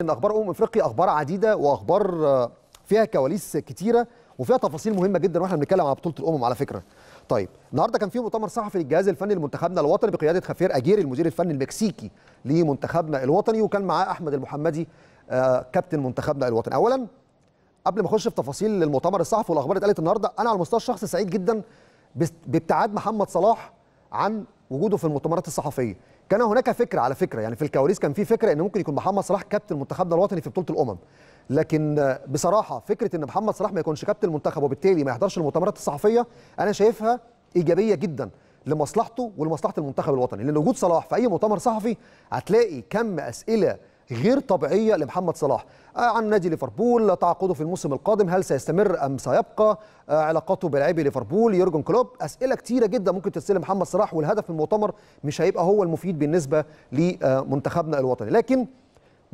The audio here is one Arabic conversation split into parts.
ان اخبار امم افريقيا اخبار عديده واخبار آه، فيها كواليس كتيره وفيها تفاصيل مهمه جدا واحنا بنتكلم على بطوله الامم على فكره. طيب النهارده كان في مؤتمر صحفي للجهاز الفني لمنتخبنا الوطني بقياده خفير اجيري المدير الفني المكسيكي لمنتخبنا الوطني وكان معاه احمد المحمدي آه، كابتن منتخبنا الوطني. اولا قبل ما اخش في تفاصيل المؤتمر الصحفي والاخبار اللي اتقالت النهارده انا على المستوى الشخصي سعيد جدا بابتعاد محمد صلاح عن وجوده في المؤتمرات الصحفيه كان هناك فكره على فكره يعني في الكواليس كان في فكره ان ممكن يكون محمد صلاح كابتن منتخبنا الوطني في بطوله الامم لكن بصراحه فكره ان محمد صلاح ما يكونش كابتن المنتخب وبالتالي ما يحضرش المؤتمرات الصحفيه انا شايفها ايجابيه جدا لمصلحته ولمصلحه المنتخب الوطني لان وجود صلاح في اي مؤتمر صحفي هتلاقي كم اسئله غير طبيعيه لمحمد صلاح آه، عن نادي ليفربول تعاقده في الموسم القادم هل سيستمر ام سيبقى آه، علاقته بلاعبي ليفربول يورجن كلوب اسئله كتيره جدا ممكن تتسال محمد صلاح والهدف من المؤتمر مش هيبقى هو المفيد بالنسبه لمنتخبنا الوطني لكن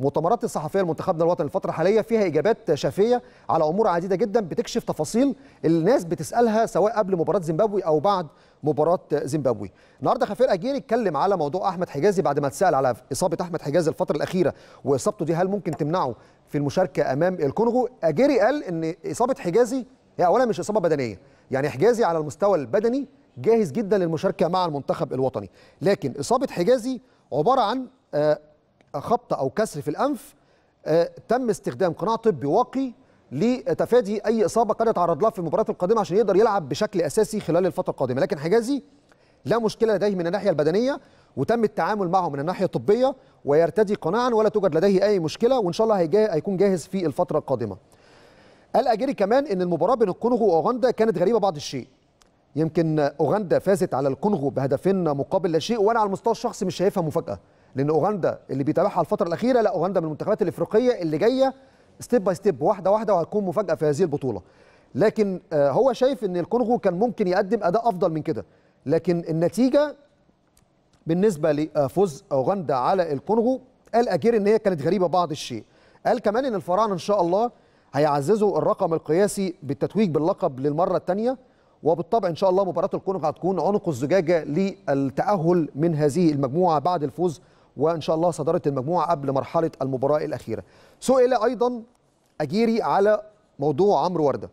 مؤتمرات الصحفيه لمنتخبنا الوطني الفتره الحاليه فيها اجابات شافيه على امور عديده جدا بتكشف تفاصيل الناس بتسالها سواء قبل مباراه زيمبابوي او بعد مباراه زيمبابوي. النهارده خفير اجيري اتكلم على موضوع احمد حجازي بعد ما اتسال على اصابه احمد حجازي الفتره الاخيره واصابته دي هل ممكن تمنعه في المشاركه امام الكونغو؟ اجيري قال ان اصابه حجازي هي اولا مش اصابه بدنيه، يعني حجازي على المستوى البدني جاهز جدا للمشاركه مع المنتخب الوطني، لكن اصابه حجازي عباره عن آه، خبطه او كسر في الانف آه، تم استخدام قناع طبي واقي لتفادي اي اصابه قد يتعرض لها في المباريات القادمه عشان يقدر يلعب بشكل اساسي خلال الفتره القادمه لكن حجازي لا مشكله لديه من الناحيه البدنيه وتم التعامل معه من الناحيه الطبيه ويرتدي قناعا ولا توجد لديه اي مشكله وان شاء الله هيكون جاهز في الفتره القادمه قال اجري كمان ان المباراه بين الكونغو واوغندا كانت غريبه بعض الشيء يمكن اوغندا فازت على الكونغو بهدفين مقابل لا شيء وانا على المستوى الشخصي مش شايفها مفاجاه لان اوغندا اللي بيتابعها الفتره الاخيره لا اوغندا من المنتخبات الافريقيه اللي جايه ستيب باي ستيب واحده واحده وهتكون مفاجاه في هذه البطوله لكن آه، هو شايف ان الكونغو كان ممكن يقدم اداء افضل من كده لكن النتيجه بالنسبه لفوز اوغندا على الكونغو قال اجير ان هي كانت غريبه بعض الشيء قال كمان ان الفراعنه ان شاء الله هيعززوا الرقم القياسي بالتتويج باللقب للمره الثانيه وبالطبع ان شاء الله مباراه الكونغو هتكون عنق الزجاجه للتاهل من هذه المجموعه بعد الفوز وان شاء الله صداره المجموعه قبل مرحله المباراه الاخيره. سئل ايضا اجيري على موضوع عمرو ورده.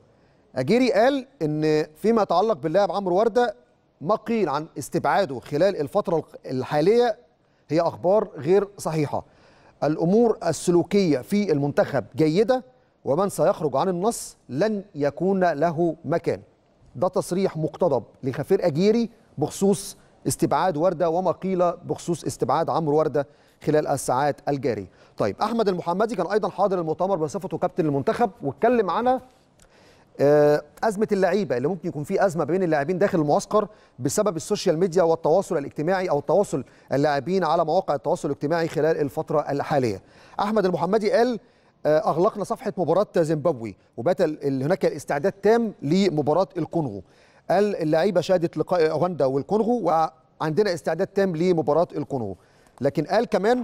اجيري قال ان فيما يتعلق باللاعب عمرو ورده ما قيل عن استبعاده خلال الفتره الحاليه هي اخبار غير صحيحه. الامور السلوكيه في المنتخب جيده ومن سيخرج عن النص لن يكون له مكان. ده تصريح مقتضب لخفير اجيري بخصوص استبعاد ورده وما قيل بخصوص استبعاد عمرو ورده خلال الساعات الجاريه. طيب احمد المحمدي كان ايضا حاضر المؤتمر بصفته كابتن المنتخب واتكلم على آه، ازمه اللعيبه اللي ممكن يكون في ازمه بين اللاعبين داخل المعسكر بسبب السوشيال ميديا والتواصل الاجتماعي او تواصل اللاعبين على مواقع التواصل الاجتماعي خلال الفتره الحاليه. احمد المحمدي قال آه، اغلقنا صفحه مباراه زيمبابوي وبات هناك الاستعداد تام لمباراه الكونغو قال اللعيبه شهدت لقاء اوغندا والكونغو وعندنا استعداد تام لمباراه الكونغو لكن قال كمان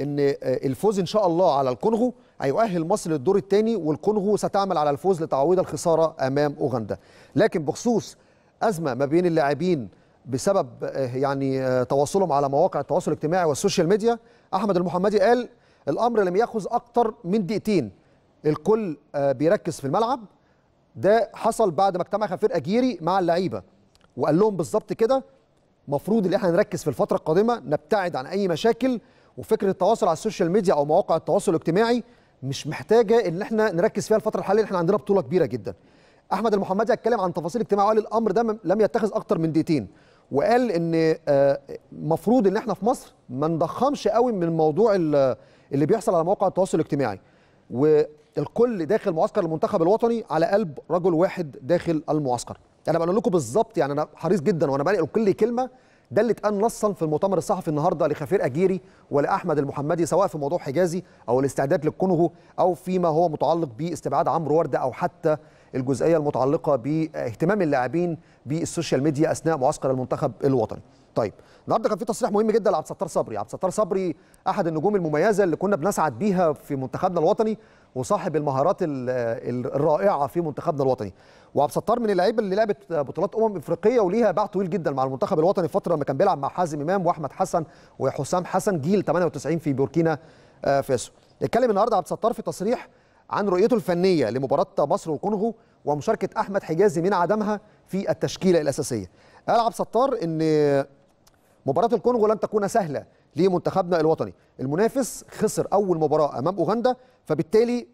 ان الفوز ان شاء الله على الكونغو هيؤهل مصر للدور الثاني والكونغو ستعمل على الفوز لتعويض الخساره امام اوغندا لكن بخصوص ازمه ما بين اللاعبين بسبب يعني تواصلهم على مواقع التواصل الاجتماعي والسوشيال ميديا احمد المحمدي قال الامر لم ياخذ اكتر من دقيقتين الكل آه، بيركز في الملعب ده حصل بعد ما اجتمع خفير اجيري مع اللعيبه وقال لهم بالظبط كده المفروض ان احنا نركز في الفتره القادمه نبتعد عن اي مشاكل وفكره التواصل على السوشيال ميديا او مواقع التواصل الاجتماعي مش محتاجه ان احنا نركز فيها الفتره الحاليه احنا عندنا بطوله كبيره جدا احمد المحمدي اتكلم عن تفاصيل الاجتماع وقال الامر ده لم يتخذ اكتر من دقيقتين وقال ان المفروض آه، ان احنا في مصر ما نضخمش قوي من موضوع اللي بيحصل على مواقع التواصل الاجتماعي والكل داخل معسكر المنتخب الوطني على قلب رجل واحد داخل المعسكر يعني انا بقول لكم بالظبط يعني انا حريص جدا وانا بنقل كل كلمه ده اللي اتقال نصا في المؤتمر الصحفي النهارده لخفير اجيري ولاحمد المحمدي سواء في موضوع حجازي او الاستعداد للكونغو او فيما هو متعلق باستبعاد عمرو ورده او حتى الجزئيه المتعلقه باهتمام اللاعبين بالسوشيال ميديا اثناء معسكر المنتخب الوطني. طيب النهارده كان في تصريح مهم جدا لعبد الستار صبري، عبد الستار صبري احد النجوم المميزه اللي كنا بنسعد بيها في منتخبنا الوطني وصاحب المهارات الرائعه في منتخبنا الوطني. وعبد الستار من اللعيبه اللي لعبت بطولات امم افريقيه وليها باع طويل جدا مع المنتخب الوطني فتره لما كان بيلعب مع حازم امام واحمد حسن وحسام حسن جيل 98 في بوركينا آه، فاسو. اتكلم النهارده عبد الستار في تصريح عن رؤيته الفنيه لمباراه مصر والكونغو ومشاركه احمد حجازي من عدمها في التشكيله الاساسيه. قال عبد الستار ان مباراه الكونغو لن تكون سهله لمنتخبنا الوطني، المنافس خسر اول مباراه امام اوغندا فبالتالي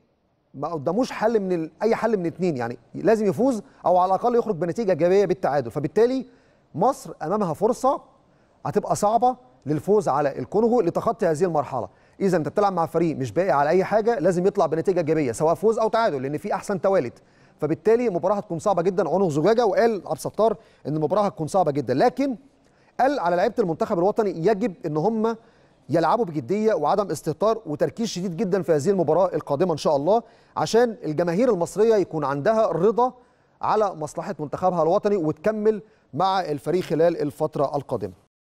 ما قداموش حل من ال... اي حل من اثنين يعني لازم يفوز او على الاقل يخرج بنتيجه ايجابيه بالتعادل، فبالتالي مصر امامها فرصه هتبقى صعبه للفوز على الكونغو لتخطي هذه المرحله. اذا انت بتلعب مع فريق مش باقي على اي حاجه لازم يطلع بنتيجه ايجابيه سواء فوز او تعادل لان في احسن توالد فبالتالي المباراه هتكون صعبه جدا عنق زجاجه وقال عبد الستار ان المباراه هتكون صعبه جدا لكن قال على لعيبه المنتخب الوطني يجب ان هم يلعبوا بجديه وعدم استهتار وتركيز شديد جدا في هذه المباراه القادمه ان شاء الله عشان الجماهير المصريه يكون عندها الرضا على مصلحه منتخبها الوطني وتكمل مع الفريق خلال الفتره القادمه